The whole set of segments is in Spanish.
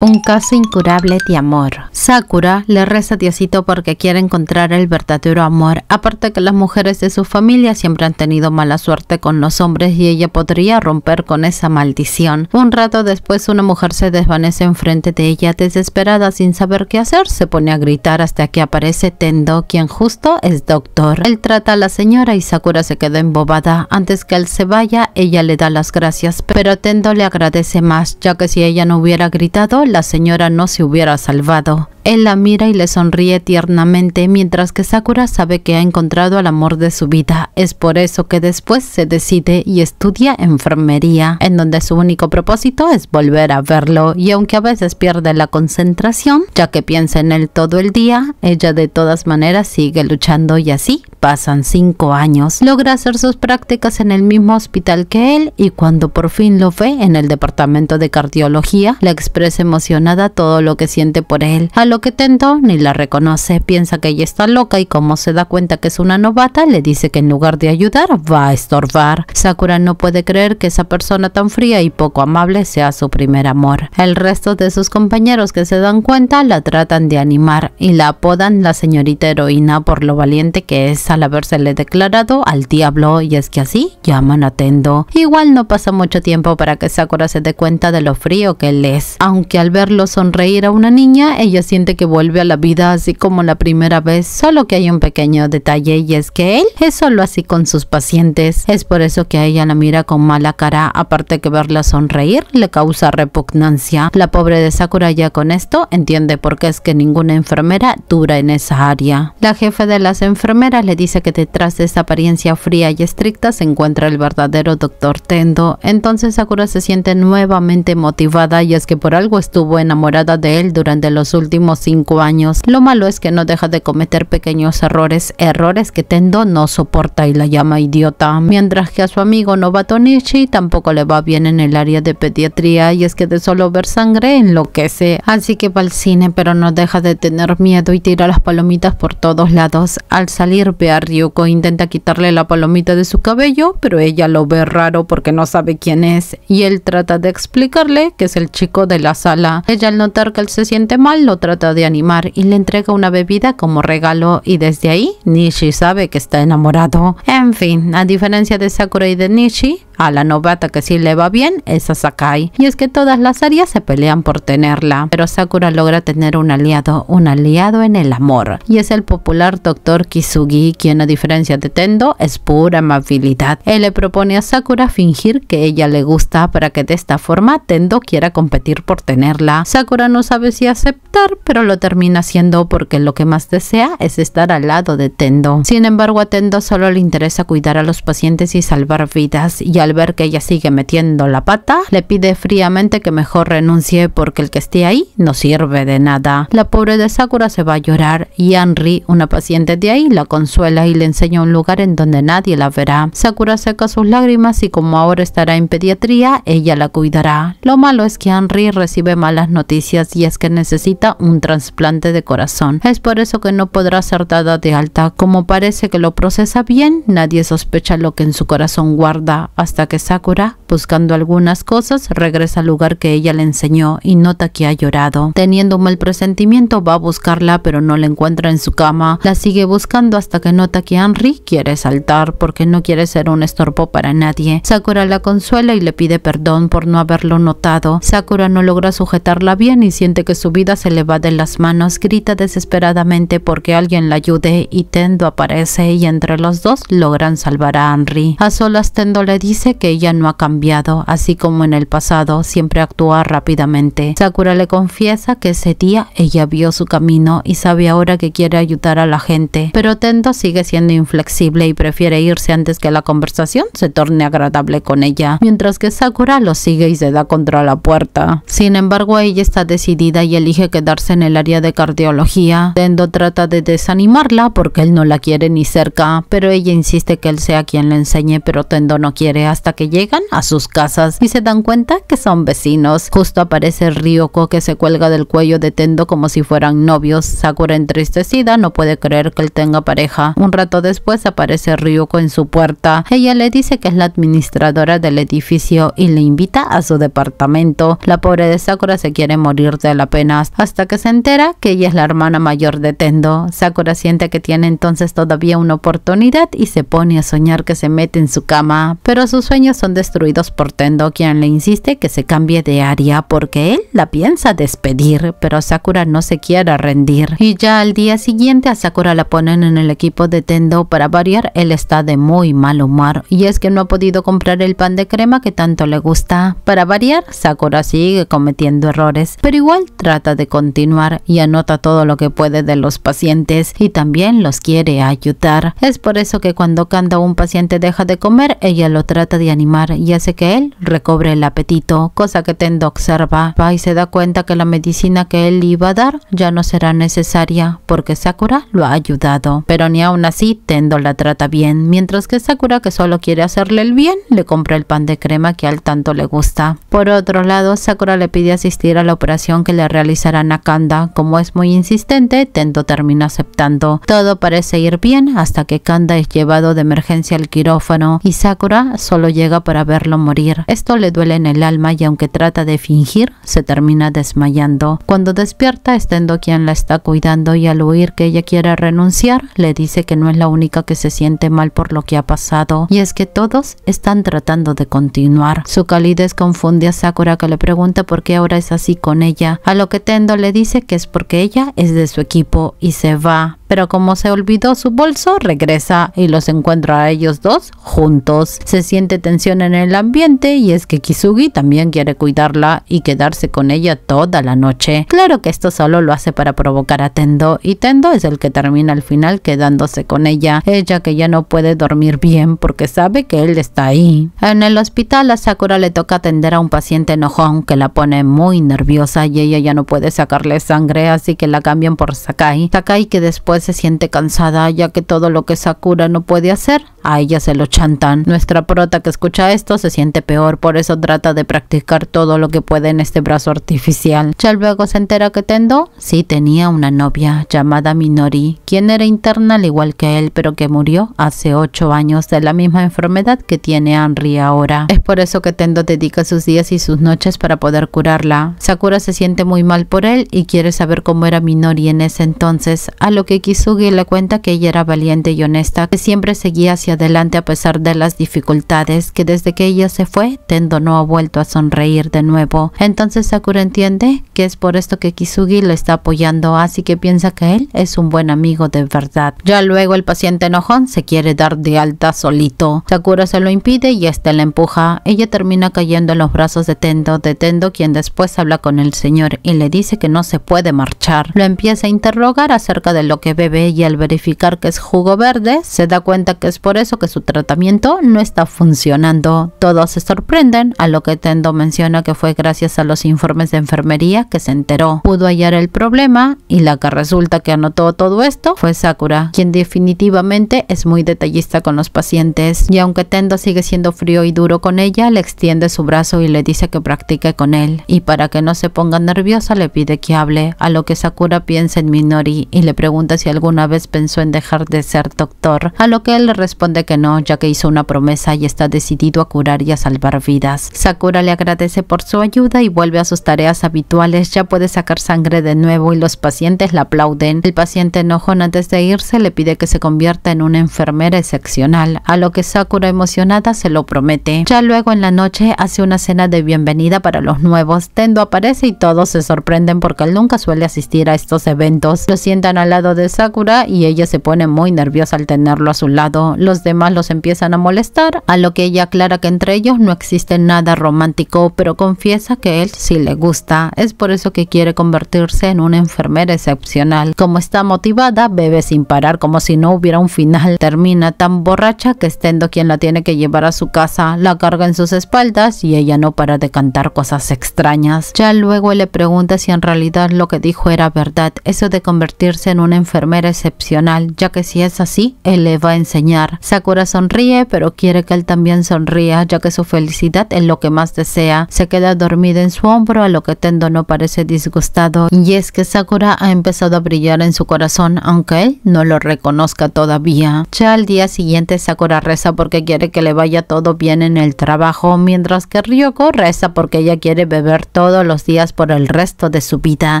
Un caso incurable de amor. Sakura le reza a porque quiere encontrar el verdadero amor. Aparte que las mujeres de su familia siempre han tenido mala suerte con los hombres y ella podría romper con esa maldición. Un rato después una mujer se desvanece enfrente de ella desesperada sin saber qué hacer. Se pone a gritar hasta que aparece Tendo, quien justo es doctor. Él trata a la señora y Sakura se queda embobada. Antes que él se vaya, ella le da las gracias, pero Tendo le agradece más, ya que si ella no hubiera gritado, la señora no se hubiera salvado. Él la mira y le sonríe tiernamente mientras que Sakura sabe que ha encontrado al amor de su vida. Es por eso que después se decide y estudia enfermería, en donde su único propósito es volver a verlo y aunque a veces pierde la concentración, ya que piensa en él todo el día, ella de todas maneras sigue luchando y así Pasan cinco años, logra hacer sus prácticas en el mismo hospital que él y cuando por fin lo ve en el departamento de cardiología, le expresa emocionada todo lo que siente por él, a lo que Tento ni la reconoce, piensa que ella está loca y como se da cuenta que es una novata, le dice que en lugar de ayudar va a estorbar. Sakura no puede creer que esa persona tan fría y poco amable sea su primer amor. El resto de sus compañeros que se dan cuenta la tratan de animar y la apodan la señorita heroína por lo valiente que es al habérsele declarado al diablo y es que así llaman a Tendo. Igual no pasa mucho tiempo para que Sakura se dé cuenta de lo frío que él es, aunque al verlo sonreír a una niña, ella siente que vuelve a la vida así como la primera vez, solo que hay un pequeño detalle y es que él es solo así con sus pacientes. Es por eso que a ella la mira con mala cara, aparte que verla sonreír le causa repugnancia. La pobre de Sakura ya con esto entiende por qué es que ninguna enfermera dura en esa área. La jefe de las enfermeras le dice que detrás de esa apariencia fría y estricta se encuentra el verdadero doctor Tendo. Entonces Sakura se siente nuevamente motivada y es que por algo estuvo enamorada de él durante los últimos cinco años. Lo malo es que no deja de cometer pequeños errores, errores que Tendo no soporta y la llama idiota. Mientras que a su amigo novato Nishi tampoco le va bien en el área de pediatría y es que de solo ver sangre enloquece. Así que va al cine pero no deja de tener miedo y tira las palomitas por todos lados. Al salir ve Ryuko, intenta quitarle la palomita de su cabello, pero ella lo ve raro porque no sabe quién es y él trata de explicarle que es el chico de la sala. Ella al notar que él se siente mal lo trata de animar y le entrega una bebida como regalo y desde ahí Nishi sabe que está enamorado. En fin, a diferencia de Sakura y de Nishi, a la novata que sí le va bien es a Sakai, y es que todas las áreas se pelean por tenerla, pero Sakura logra tener un aliado, un aliado en el amor, y es el popular doctor Kisugi, quien a diferencia de Tendo es pura amabilidad. Él le propone a Sakura fingir que ella le gusta para que de esta forma Tendo quiera competir por tenerla. Sakura no sabe si aceptar, pero lo termina haciendo porque lo que más desea es estar al lado de Tendo. Sin embargo, a Tendo solo le interesa cuidar a los pacientes y salvar vidas, y al ver que ella sigue metiendo la pata, le pide fríamente que mejor renuncie porque el que esté ahí no sirve de nada. La pobre de Sakura se va a llorar y Anri una paciente de ahí, la consuela y le enseña un lugar en donde nadie la verá. Sakura seca sus lágrimas y como ahora estará en pediatría, ella la cuidará. Lo malo es que Henry recibe malas noticias y es que necesita un trasplante de corazón. Es por eso que no podrá ser dada de alta. Como parece que lo procesa bien, nadie sospecha lo que en su corazón guarda hasta que Sakura, buscando algunas cosas, regresa al lugar que ella le enseñó y nota que ha llorado. Teniendo un mal presentimiento va a buscarla pero no la encuentra en su cama. La sigue buscando hasta que no nota que Henry quiere saltar porque no quiere ser un estorbo para nadie. Sakura la consuela y le pide perdón por no haberlo notado. Sakura no logra sujetarla bien y siente que su vida se le va de las manos. Grita desesperadamente porque alguien la ayude y Tendo aparece y entre los dos logran salvar a Henry. A solas Tendo le dice que ella no ha cambiado, así como en el pasado, siempre actúa rápidamente. Sakura le confiesa que ese día ella vio su camino y sabe ahora que quiere ayudar a la gente, pero Tendo sigue sigue siendo inflexible y prefiere irse antes que la conversación se torne agradable con ella, mientras que Sakura lo sigue y se da contra la puerta. Sin embargo, ella está decidida y elige quedarse en el área de cardiología. ...Tendo trata de desanimarla porque él no la quiere ni cerca, pero ella insiste que él sea quien le enseñe, pero Tendo no quiere hasta que llegan a sus casas y se dan cuenta que son vecinos. Justo aparece Ryoko que se cuelga del cuello de Tendo como si fueran novios. Sakura entristecida no puede creer que él tenga pareja, un rato después aparece Ryuko en su puerta. Ella le dice que es la administradora del edificio y le invita a su departamento. La pobre de Sakura se quiere morir de la pena hasta que se entera que ella es la hermana mayor de Tendo. Sakura siente que tiene entonces todavía una oportunidad y se pone a soñar que se mete en su cama, pero sus sueños son destruidos por Tendo quien le insiste que se cambie de área porque él la piensa despedir, pero Sakura no se quiere rendir. Y ya al día siguiente a Sakura la ponen en el equipo de Tendo para variar, él está de muy mal humor y es que no ha podido comprar el pan de crema que tanto le gusta. Para variar, Sakura sigue cometiendo errores, pero igual trata de continuar y anota todo lo que puede de los pacientes y también los quiere ayudar. Es por eso que cuando Kanda un paciente deja de comer, ella lo trata de animar y hace que él recobre el apetito, cosa que Tendo observa. Va y se da cuenta que la medicina que él iba a dar ya no será necesaria porque Sakura lo ha ayudado. Pero ni aún así, Tendo la trata bien, mientras que Sakura, que solo quiere hacerle el bien, le compra el pan de crema que al tanto le gusta. Por otro lado, Sakura le pide asistir a la operación que le realizarán a Kanda, Como es muy insistente, Tendo termina aceptando. Todo parece ir bien hasta que Kanda es llevado de emergencia al quirófano y Sakura solo llega para verlo morir. Esto le duele en el alma y aunque trata de fingir, se termina desmayando. Cuando despierta, es Tendo quien la está cuidando y al oír que ella quiere renunciar, le dice que no es la única que se siente mal por lo que ha pasado y es que todos están tratando de continuar. Su calidez confunde a Sakura que le pregunta por qué ahora es así con ella, a lo que Tendo le dice que es porque ella es de su equipo y se va, pero como se olvidó su bolso, regresa y los encuentra a ellos dos juntos. Se siente tensión en el ambiente y es que Kisugi también quiere cuidarla y quedarse con ella toda la noche. Claro que esto solo lo hace para provocar a Tendo y Tendo es el que termina al final quedándose con ella, ella que ya no puede dormir bien porque sabe que él está ahí. En el hospital a Sakura le toca atender a un paciente enojón que la pone muy nerviosa y ella ya no puede sacarle sangre así que la cambian por Sakai. Sakai que después se siente cansada ya que todo lo que Sakura no puede hacer a ella se lo chantan. Nuestra prota que escucha esto se siente peor, por eso trata de practicar todo lo que puede en este brazo artificial. Ya luego se entera que Tendo sí tenía una novia llamada Minori, quien era interna al igual que él, pero que murió hace 8 años de la misma enfermedad que tiene Anri ahora. Es por eso que Tendo dedica sus días y sus noches para poder curarla. Sakura se siente muy mal por él y quiere saber cómo era Minori en ese entonces, a lo que Kisugi le cuenta que ella era valiente y honesta, que siempre seguía adelante a pesar de las dificultades que desde que ella se fue, Tendo no ha vuelto a sonreír de nuevo. Entonces Sakura entiende que es por esto que Kisugi lo está apoyando, así que piensa que él es un buen amigo de verdad. Ya luego el paciente enojón se quiere dar de alta solito. Sakura se lo impide y este la empuja. Ella termina cayendo en los brazos de Tendo, de Tendo quien después habla con el señor y le dice que no se puede marchar. Lo empieza a interrogar acerca de lo que bebe y al verificar que es jugo verde, se da cuenta que es por por eso que su tratamiento no está funcionando. Todos se sorprenden, a lo que Tendo menciona que fue gracias a los informes de enfermería que se enteró. Pudo hallar el problema y la que resulta que anotó todo esto fue Sakura, quien definitivamente es muy detallista con los pacientes. Y aunque Tendo sigue siendo frío y duro con ella, le extiende su brazo y le dice que practique con él. Y para que no se ponga nerviosa le pide que hable, a lo que Sakura piensa en Minori y le pregunta si alguna vez pensó en dejar de ser doctor, a lo que él le responde de que no, ya que hizo una promesa y está decidido a curar y a salvar vidas. Sakura le agradece por su ayuda y vuelve a sus tareas habituales, ya puede sacar sangre de nuevo y los pacientes la aplauden. El paciente enojón antes de irse le pide que se convierta en una enfermera excepcional, a lo que Sakura emocionada se lo promete. Ya luego en la noche hace una cena de bienvenida para los nuevos. Tendo aparece y todos se sorprenden porque él nunca suele asistir a estos eventos. Lo sientan al lado de Sakura y ella se pone muy nerviosa al tenerlo a su lado. Los demás los empiezan a molestar, a lo que ella aclara que entre ellos no existe nada romántico, pero confiesa que él sí le gusta. Es por eso que quiere convertirse en una enfermera excepcional. Como está motivada, bebe sin parar, como si no hubiera un final. Termina tan borracha que estendo quien la tiene que llevar a su casa, la carga en sus espaldas y ella no para de cantar cosas extrañas. Ya luego le pregunta si en realidad lo que dijo era verdad, eso de convertirse en una enfermera excepcional, ya que si es así, él le va a enseñar. Sakura sonríe, pero quiere que él también sonría, ya que su felicidad es lo que más desea. Se queda dormida en su hombro, a lo que Tendo no parece disgustado. Y es que Sakura ha empezado a brillar en su corazón, aunque él no lo reconozca todavía. Ya al día siguiente, Sakura reza porque quiere que le vaya todo bien en el trabajo, mientras que Ryoko reza porque ella quiere beber todos los días por el resto de su vida,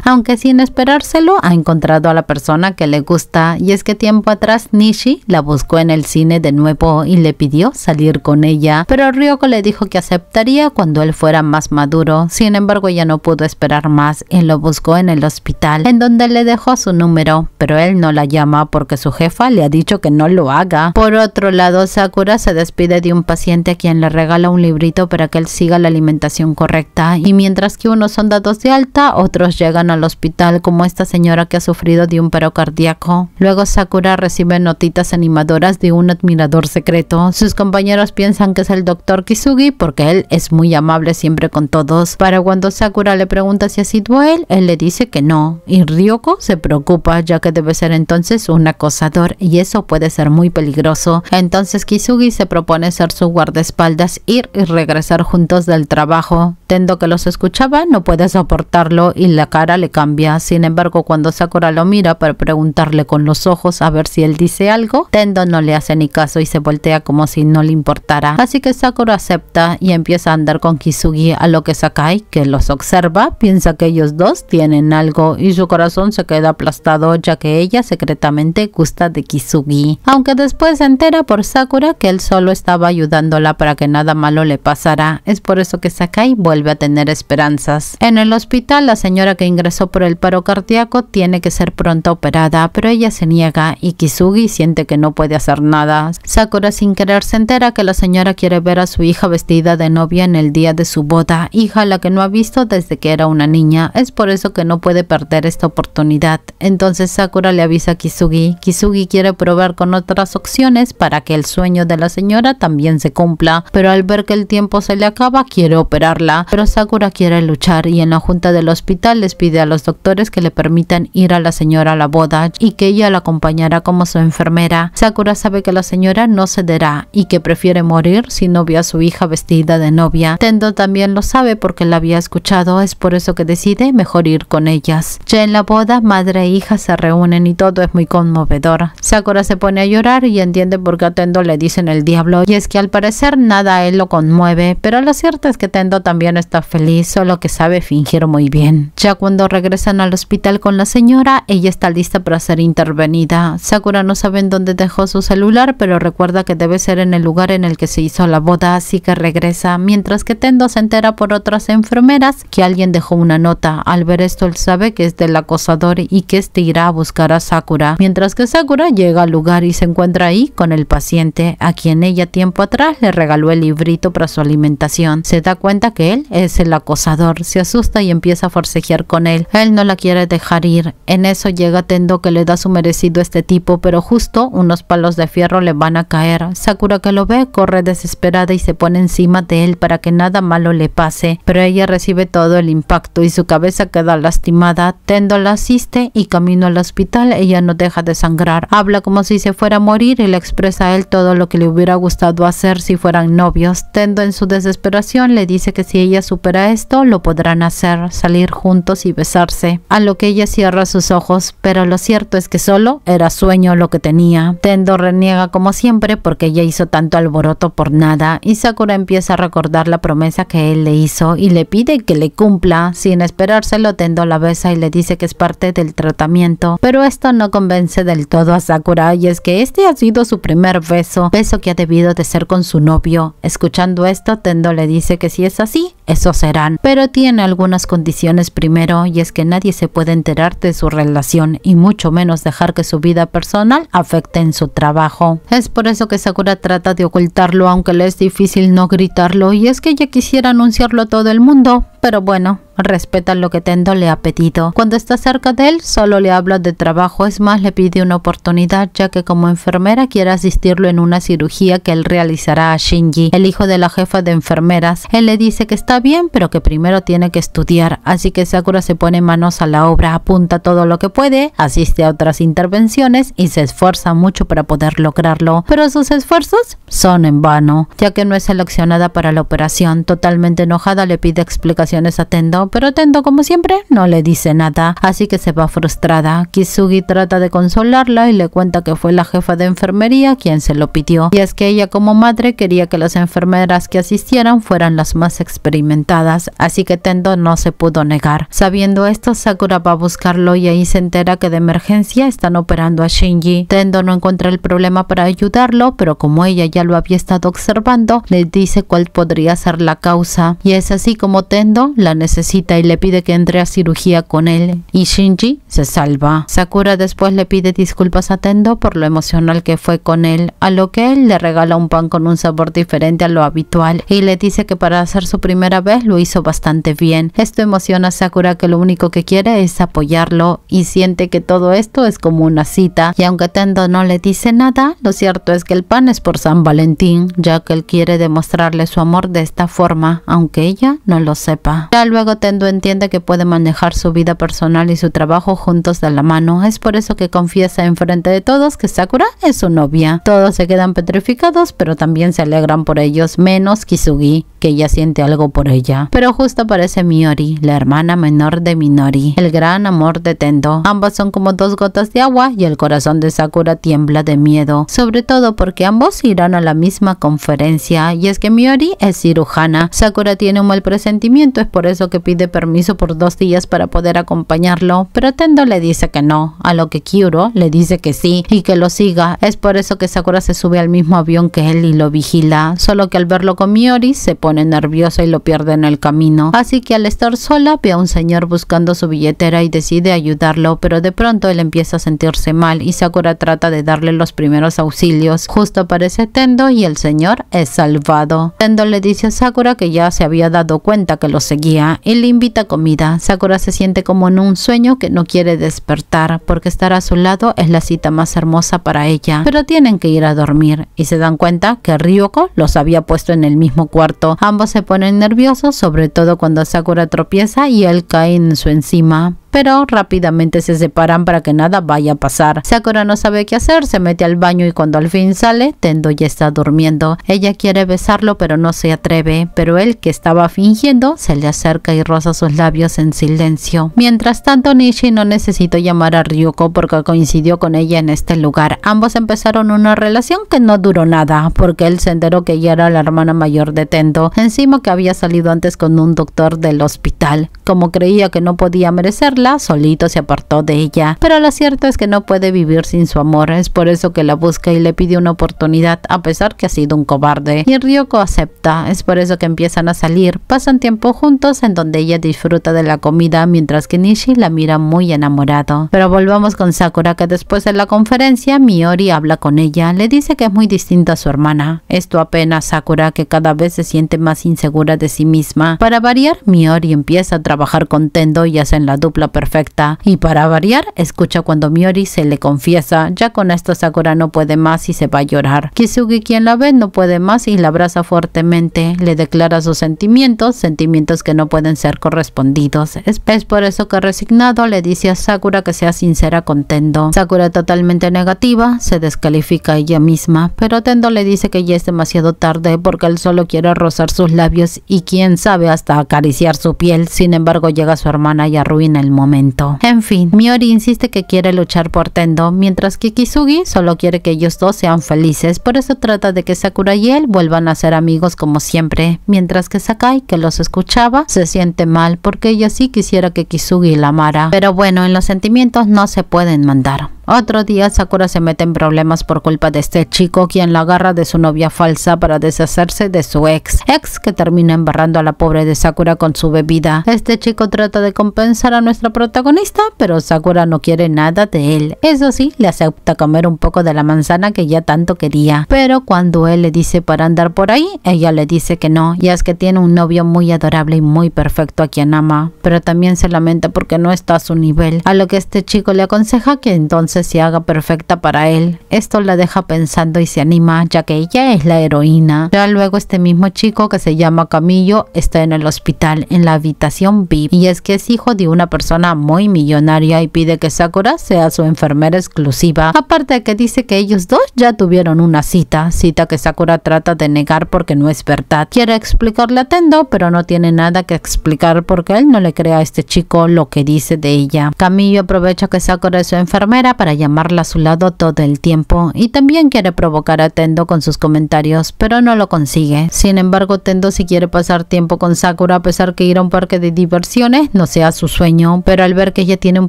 aunque sin esperárselo ha encontrado a la persona que le gusta. Y es que tiempo atrás Nishi la buscó en el cine de nuevo y le pidió salir con ella, pero Ryoko le dijo que aceptaría cuando él fuera más maduro. Sin embargo, ella no pudo esperar más y lo buscó en el hospital, en donde le dejó su número, pero él no la llama porque su jefa le ha dicho que no lo haga. Por otro lado, Sakura se despide de un paciente a quien le regala un librito para que él siga la alimentación correcta y mientras que unos son dados de alta, otros llegan al hospital como esta señora que ha sufrido de un paro cardíaco. Luego Sakura recibe notitas animadoras de un mirador secreto. Sus compañeros piensan que es el doctor Kisugi porque él es muy amable siempre con todos. Pero cuando Sakura le pregunta si ha sido él, él le dice que no. Y Ryoko se preocupa ya que debe ser entonces un acosador y eso puede ser muy peligroso. Entonces Kisugi se propone ser su guardaespaldas, ir y regresar juntos del trabajo. Tendo que los escuchaba no puede soportarlo y la cara le cambia. Sin embargo, cuando Sakura lo mira para preguntarle con los ojos a ver si él dice algo, Tendo no le hace ni y se voltea como si no le importara. Así que Sakura acepta y empieza a andar con Kisugi a lo que Sakai, que los observa, piensa que ellos dos tienen algo y su corazón se queda aplastado ya que ella secretamente gusta de Kisugi. Aunque después se entera por Sakura que él solo estaba ayudándola para que nada malo le pasara. Es por eso que Sakai vuelve a tener esperanzas. En el hospital la señora que ingresó por el paro cardíaco tiene que ser pronto operada, pero ella se niega y Kisugi siente que no puede hacer nada Sakura sin querer se entera que la señora quiere ver a su hija vestida de novia en el día de su boda, hija la que no ha visto desde que era una niña, es por eso que no puede perder esta oportunidad. Entonces Sakura le avisa a Kisugi, Kisugi quiere probar con otras opciones para que el sueño de la señora también se cumpla, pero al ver que el tiempo se le acaba quiere operarla, pero Sakura quiere luchar y en la junta del hospital les pide a los doctores que le permitan ir a la señora a la boda y que ella la acompañará como su enfermera. Sakura sabe que la señora no cederá y que prefiere morir si no vio a su hija vestida de novia. Tendo también lo sabe porque la había escuchado, es por eso que decide mejor ir con ellas. Ya en la boda, madre e hija se reúnen y todo es muy conmovedor. Sakura se pone a llorar y entiende por qué a Tendo le dicen el diablo y es que al parecer nada a él lo conmueve, pero lo cierto es que Tendo también está feliz, solo que sabe fingir muy bien. Ya cuando regresan al hospital con la señora, ella está lista para ser intervenida. Sakura no sabe en dónde dejó su celular, pero recuerda que debe ser en el lugar en el que se hizo la boda, así que regresa, mientras que Tendo se entera por otras enfermeras que alguien dejó una nota. Al ver esto, él sabe que es del acosador y que este irá a buscar a Sakura, mientras que Sakura llega al lugar y se encuentra ahí con el paciente, a quien ella tiempo atrás le regaló el librito para su alimentación. Se da cuenta que él es el acosador, se asusta y empieza a forcejear con él. Él no la quiere dejar ir. En eso llega Tendo que le da su merecido a este tipo, pero justo unos palos de fierro van a caer. Sakura que lo ve corre desesperada y se pone encima de él para que nada malo le pase, pero ella recibe todo el impacto y su cabeza queda lastimada. Tendo la asiste y camino al hospital, ella no deja de sangrar. Habla como si se fuera a morir y le expresa a él todo lo que le hubiera gustado hacer si fueran novios. Tendo en su desesperación le dice que si ella supera esto, lo podrán hacer, salir juntos y besarse. A lo que ella cierra sus ojos, pero lo cierto es que solo era sueño lo que tenía. Tendo reniega con como siempre porque ella hizo tanto alboroto por nada y Sakura empieza a recordar la promesa que él le hizo y le pide que le cumpla. Sin esperárselo, Tendo la besa y le dice que es parte del tratamiento, pero esto no convence del todo a Sakura y es que este ha sido su primer beso, beso que ha debido de ser con su novio. Escuchando esto, Tendo le dice que si es así, eso serán, pero tiene algunas condiciones primero y es que nadie se puede enterar de su relación y mucho menos dejar que su vida personal afecte en su trabajo. Es por eso que Sakura trata de ocultarlo, aunque le es difícil no gritarlo, y es que ella quisiera anunciarlo a todo el mundo, pero bueno, respeta lo que Tendo le ha pedido. Cuando está cerca de él, solo le habla de trabajo, es más, le pide una oportunidad ya que como enfermera quiere asistirlo en una cirugía que él realizará a Shinji, el hijo de la jefa de enfermeras. Él le dice que está bien, pero que primero tiene que estudiar, así que Sakura se pone manos a la obra, apunta todo lo que puede, asiste a otras intervenciones y se esfuerza mucho para poder lograrlo, pero sus esfuerzos son en vano, ya que no es seleccionada para la operación. Totalmente enojada le pide explicaciones a Tendo pero Tendo como siempre no le dice nada, así que se va frustrada. Kisugi trata de consolarla y le cuenta que fue la jefa de enfermería quien se lo pidió, y es que ella como madre quería que las enfermeras que asistieran fueran las más experimentadas, así que Tendo no se pudo negar. Sabiendo esto, Sakura va a buscarlo y ahí se entera que de emergencia están operando a Shinji. Tendo no encuentra el problema para ayudarlo, pero como ella ya lo había estado observando, le dice cuál podría ser la causa, y es así como Tendo la necesita y le pide que entre a cirugía con él y Shinji se salva. Sakura después le pide disculpas a Tendo por lo emocional que fue con él, a lo que él le regala un pan con un sabor diferente a lo habitual y le dice que para hacer su primera vez lo hizo bastante bien. Esto emociona a Sakura que lo único que quiere es apoyarlo y siente que todo esto es como una cita y aunque Tendo no le dice nada, lo cierto es que el pan es por San Valentín, ya que él quiere demostrarle su amor de esta forma, aunque ella no lo sepa. Ya luego Tendo entiende que puede manejar su vida personal y su trabajo juntos de la mano. Es por eso que confiesa en frente de todos que Sakura es su novia. Todos se quedan petrificados, pero también se alegran por ellos, menos Kisugi que ella siente algo por ella. Pero justo aparece Miori, la hermana menor de Minori, el gran amor de Tendo. Ambas son como dos gotas de agua y el corazón de Sakura tiembla de miedo, sobre todo porque ambos irán a la misma conferencia y es que Miori es cirujana. Sakura tiene un mal presentimiento, es por eso que pide permiso por dos días para poder acompañarlo, pero Tendo le dice que no, a lo que Kyuro le dice que sí y que lo siga. Es por eso que Sakura se sube al mismo avión que él y lo vigila, solo que al verlo con Miori se pone pone nerviosa y lo pierde en el camino. Así que al estar sola ve a un señor buscando su billetera y decide ayudarlo, pero de pronto él empieza a sentirse mal y Sakura trata de darle los primeros auxilios. Justo aparece Tendo y el señor es salvado. Tendo le dice a Sakura que ya se había dado cuenta que lo seguía y le invita a comida. Sakura se siente como en un sueño que no quiere despertar porque estar a su lado es la cita más hermosa para ella, pero tienen que ir a dormir y se dan cuenta que Ryoko los había puesto en el mismo cuarto Ambos se ponen nerviosos, sobre todo cuando Sakura tropieza y él cae en su encima pero rápidamente se separan para que nada vaya a pasar. Sakura no sabe qué hacer, se mete al baño y cuando al fin sale, Tendo ya está durmiendo. Ella quiere besarlo pero no se atreve, pero él que estaba fingiendo se le acerca y roza sus labios en silencio. Mientras tanto, Nishi no necesitó llamar a Ryuko porque coincidió con ella en este lugar. Ambos empezaron una relación que no duró nada, porque él se enteró que ella era la hermana mayor de Tendo, encima que había salido antes con un doctor del hospital. Como creía que no podía merecerla, solito se apartó de ella. Pero lo cierto es que no puede vivir sin su amor, es por eso que la busca y le pide una oportunidad a pesar que ha sido un cobarde. Y Ryoko acepta, es por eso que empiezan a salir, pasan tiempo juntos en donde ella disfruta de la comida mientras que Nishi la mira muy enamorado. Pero volvamos con Sakura que después de la conferencia Miori habla con ella, le dice que es muy distinta a su hermana. Esto apenas Sakura que cada vez se siente más insegura de sí misma. Para variar, Miori empieza a trabajar con Tendo y hacen la dupla perfecta. Y para variar, escucha cuando Miori se le confiesa, ya con esto Sakura no puede más y se va a llorar. Kisugi quien la ve no puede más y la abraza fuertemente, le declara sus sentimientos, sentimientos que no pueden ser correspondidos. Es, por eso que resignado le dice a Sakura que sea sincera con Tendo. Sakura totalmente negativa, se descalifica ella misma, pero Tendo le dice que ya es demasiado tarde porque él solo quiere rozar sus labios y quién sabe hasta acariciar su piel. Sin embargo llega su hermana y arruina el momento. En fin, Miori insiste que quiere luchar por Tendo, mientras que Kisugi solo quiere que ellos dos sean felices, por eso trata de que Sakura y él vuelvan a ser amigos como siempre, mientras que Sakai, que los escuchaba, se siente mal porque ella sí quisiera que Kisugi la amara. Pero bueno, en los sentimientos no se pueden mandar. Otro día Sakura se mete en problemas por culpa de este chico quien la agarra de su novia falsa para deshacerse de su ex, ex que termina embarrando a la pobre de Sakura con su bebida. Este chico trata de compensar a nuestra protagonista, pero Sakura no quiere nada de él. Eso sí, le acepta comer un poco de la manzana que ya tanto quería, pero cuando él le dice para andar por ahí, ella le dice que no, ya es que tiene un novio muy adorable y muy perfecto a quien ama, pero también se lamenta porque no está a su nivel, a lo que este chico le aconseja que entonces se haga perfecta para él. Esto la deja pensando y se anima, ya que ella es la heroína. Ya luego este mismo chico que se llama Camillo está en el hospital, en la habitación VIP, y es que es hijo de una persona muy millonaria y pide que Sakura sea su enfermera exclusiva. Aparte de que dice que ellos dos ya tuvieron una cita, cita que Sakura trata de negar porque no es verdad. Quiere explicarle a Tendo, pero no tiene nada que explicar porque él no le cree a este chico lo que dice de ella. Camillo aprovecha que Sakura es su enfermera para llamarla a su lado todo el tiempo y también quiere provocar a Tendo con sus comentarios, pero no lo consigue. Sin embargo, Tendo si quiere pasar tiempo con Sakura a pesar que ir a un parque de diversiones no sea su sueño, pero al ver que ella tiene un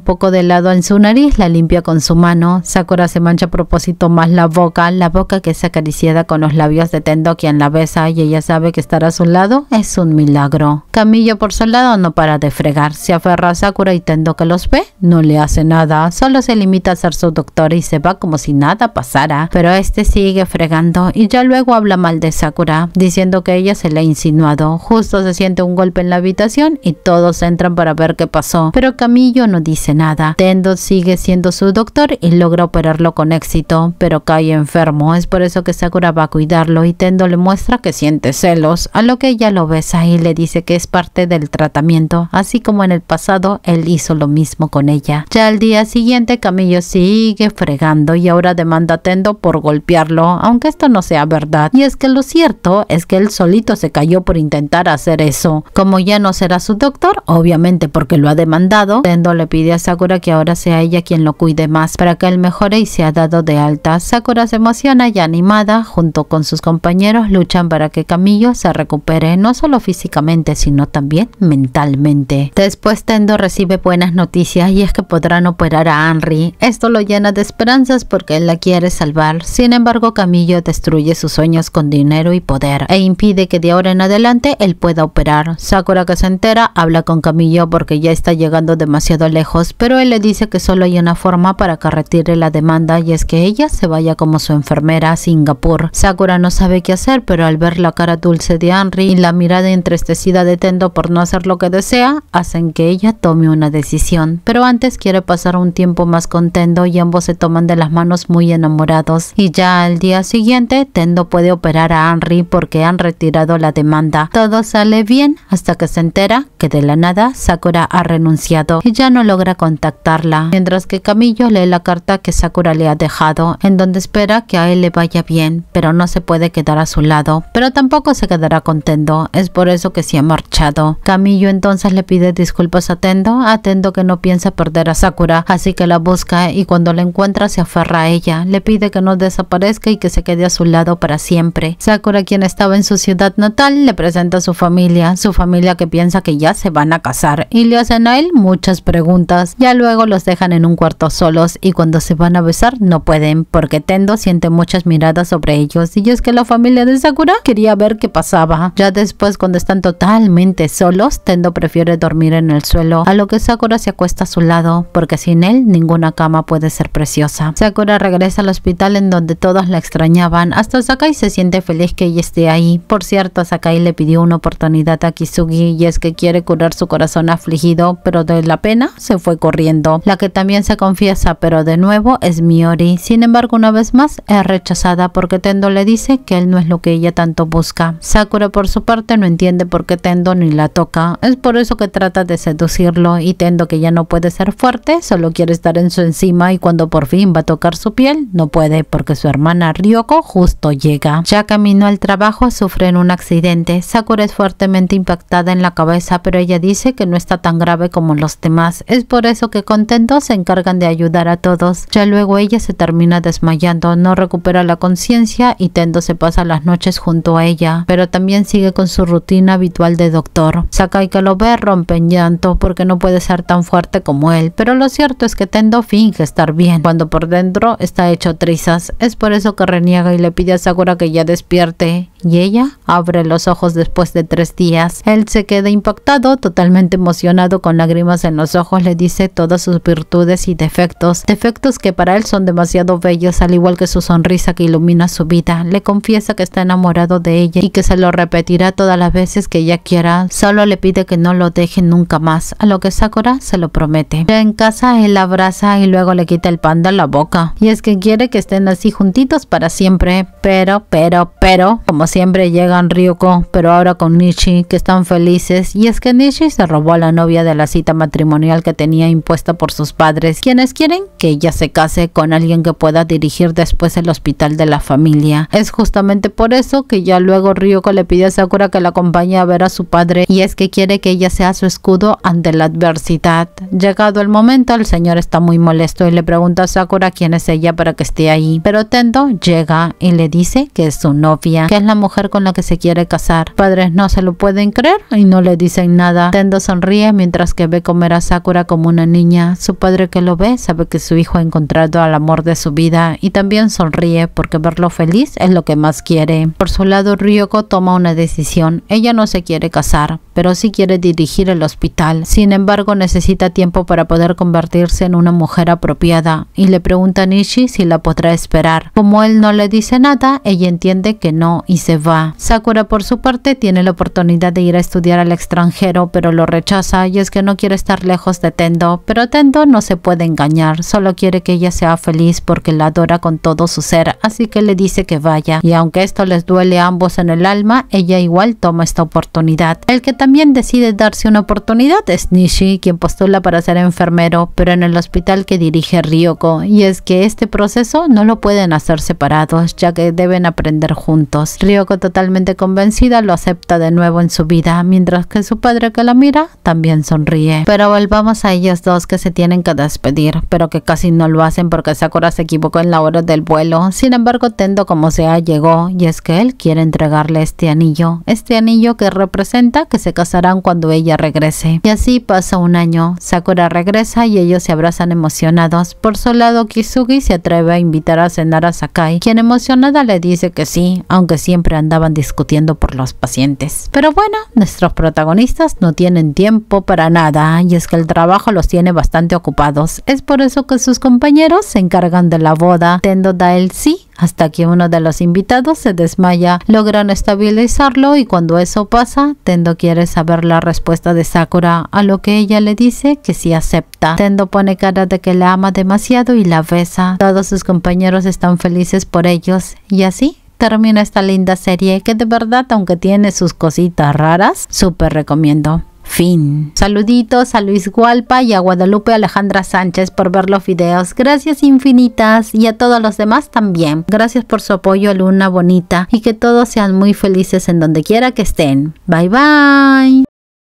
poco de helado en su nariz, la limpia con su mano. Sakura se mancha a propósito más la boca, la boca que se acariciada con los labios de Tendo quien la besa y ella sabe que estar a su lado es un milagro. Camillo por su lado no para de fregar, se aferra a Sakura y Tendo que los ve, no le hace nada, solo se limita a su doctor y se va como si nada pasara, pero este sigue fregando y ya luego habla mal de Sakura, diciendo que ella se le ha insinuado. Justo se siente un golpe en la habitación y todos entran para ver qué pasó, pero Camillo no dice nada. Tendo sigue siendo su doctor y logra operarlo con éxito, pero cae enfermo, es por eso que Sakura va a cuidarlo y Tendo le muestra que siente celos, a lo que ella lo besa y le dice que es parte del tratamiento, así como en el pasado él hizo lo mismo con ella. Ya al día siguiente Camillo sigue sigue fregando y ahora demanda a Tendo por golpearlo, aunque esto no sea verdad. Y es que lo cierto es que él solito se cayó por intentar hacer eso. Como ya no será su doctor, obviamente porque lo ha demandado, Tendo le pide a Sakura que ahora sea ella quien lo cuide más para que él mejore y sea dado de alta. Sakura se emociona y animada, junto con sus compañeros, luchan para que Camillo se recupere no solo físicamente, sino también mentalmente. Después Tendo recibe buenas noticias y es que podrán operar a Henry. Esto lo llena de esperanzas porque él la quiere salvar. Sin embargo, Camillo destruye sus sueños con dinero y poder e impide que de ahora en adelante él pueda operar. Sakura que se entera habla con Camillo porque ya está llegando demasiado lejos, pero él le dice que solo hay una forma para que retire la demanda y es que ella se vaya como su enfermera a Singapur. Sakura no sabe qué hacer, pero al ver la cara dulce de Henry y la mirada entristecida de Tendo por no hacer lo que desea, hacen que ella tome una decisión. Pero antes quiere pasar un tiempo más contento y ambos se toman de las manos muy enamorados y ya al día siguiente Tendo puede operar a Henry porque han retirado la demanda. Todo sale bien hasta que se entera que de la nada Sakura ha renunciado y ya no logra contactarla, mientras que Camillo lee la carta que Sakura le ha dejado en donde espera que a él le vaya bien, pero no se puede quedar a su lado, pero tampoco se quedará con Tendo. es por eso que se ha marchado. Camillo entonces le pide disculpas a Tendo, a Tendo que no piensa perder a Sakura, así que la busca y cuando la encuentra se aferra a ella, le pide que no desaparezca y que se quede a su lado para siempre. Sakura, quien estaba en su ciudad natal, le presenta a su familia, su familia que piensa que ya se van a casar y le hacen a él muchas preguntas. Ya luego los dejan en un cuarto solos y cuando se van a besar no pueden porque Tendo siente muchas miradas sobre ellos y es que la familia de Sakura quería ver qué pasaba. Ya después cuando están totalmente solos, Tendo prefiere dormir en el suelo, a lo que Sakura se acuesta a su lado porque sin él ninguna cama puede ser preciosa. Sakura regresa al hospital en donde todos la extrañaban. Hasta Sakai se siente feliz que ella esté ahí. Por cierto, Sakai le pidió una oportunidad a Kisugi y es que quiere curar su corazón afligido, pero de la pena se fue corriendo. La que también se confiesa, pero de nuevo es Miori. Sin embargo, una vez más es rechazada porque Tendo le dice que él no es lo que ella tanto busca. Sakura por su parte no entiende por qué Tendo ni la toca. Es por eso que trata de seducirlo y Tendo que ya no puede ser fuerte, solo quiere estar en su encima y cuando por fin va a tocar su piel, no puede porque su hermana Ryoko justo llega. Ya camino al trabajo en un accidente. Sakura es fuertemente impactada en la cabeza, pero ella dice que no está tan grave como los demás. Es por eso que contentos se encargan de ayudar a todos. Ya luego ella se termina desmayando, no recupera la conciencia y Tendo se pasa las noches junto a ella, pero también sigue con su rutina habitual de doctor. Sakai que lo ve rompe en llanto porque no puede ser tan fuerte como él, pero lo cierto es que Tendo finge estar bien, cuando por dentro está hecho trizas. Es por eso que reniega y le pide a Sakura que ya despierte y ella abre los ojos después de tres días. Él se queda impactado, totalmente emocionado con lágrimas en los ojos, le dice todas sus virtudes y defectos, defectos que para él son demasiado bellos, al igual que su sonrisa que ilumina su vida. Le confiesa que está enamorado de ella y que se lo repetirá todas las veces que ella quiera, solo le pide que no lo deje nunca más, a lo que Sakura se lo promete. En casa él la abraza y luego le quita el pan de la boca, y es que quiere que estén así juntitos para siempre, pero, pero, pero, como siempre llegan Ryoko pero ahora con Nishi, que están felices, y es que Nishi se robó a la novia de la cita matrimonial que tenía impuesta por sus padres, quienes quieren que ella se case con alguien que pueda dirigir después el hospital de la familia. Es justamente por eso que ya luego Ryoko le pide a Sakura que la acompañe a ver a su padre, y es que quiere que ella sea su escudo ante la adversidad. Llegado el momento, el señor está muy molesto y le pregunta a Sakura quién es ella para que esté ahí, pero Tendo llega y le dice que es su novia, que es la mujer con la que se quiere casar. Padres no se lo pueden creer y no le dicen nada. Tendo sonríe mientras que ve comer a Sakura como una niña. Su padre que lo ve sabe que su hijo ha encontrado al amor de su vida y también sonríe porque verlo feliz es lo que más quiere. Por su lado, Ryoko toma una decisión. Ella no se quiere casar, pero sí quiere dirigir el hospital. Sin embargo, necesita tiempo para poder convertirse en una mujer apropiada y le pregunta a Nishi si la podrá esperar. Como él no le dice nada, ella entiende que no y se va. Sakura por su parte tiene la oportunidad de ir a estudiar al extranjero pero lo rechaza y es que no quiere estar lejos de Tendo, pero Tendo no se puede engañar, solo quiere que ella sea feliz porque la adora con todo su ser, así que le dice que vaya y aunque esto les duele a ambos en el alma, ella igual toma esta oportunidad. El que también decide darse una oportunidad es Nishi, quien postula para ser enfermero, pero en el hospital que dirige Ryoko, y es que este proceso no lo pueden hacer separados, ya que deben aprender juntos totalmente convencida, lo acepta de nuevo en su vida, mientras que su padre que la mira también sonríe. Pero volvamos a ellas dos que se tienen que despedir, pero que casi no lo hacen porque Sakura se equivocó en la hora del vuelo. Sin embargo, Tendo como sea llegó y es que él quiere entregarle este anillo, este anillo que representa que se casarán cuando ella regrese. Y así pasa un año, Sakura regresa y ellos se abrazan emocionados. Por su lado, Kisugi se atreve a invitar a cenar a Sakai, quien emocionada le dice que sí, aunque siempre andaban discutiendo por los pacientes. Pero bueno, nuestros protagonistas no tienen tiempo para nada y es que el trabajo los tiene bastante ocupados. Es por eso que sus compañeros se encargan de la boda. Tendo da el sí hasta que uno de los invitados se desmaya. Logran estabilizarlo y cuando eso pasa, Tendo quiere saber la respuesta de Sakura, a lo que ella le dice que sí acepta. Tendo pone cara de que la ama demasiado y la besa. Todos sus compañeros están felices por ellos y así termina esta linda serie que de verdad, aunque tiene sus cositas raras, súper recomiendo. Fin. Saluditos a Luis Gualpa y a Guadalupe Alejandra Sánchez por ver los videos. Gracias infinitas y a todos los demás también. Gracias por su apoyo a Luna Bonita y que todos sean muy felices en donde quiera que estén. Bye bye.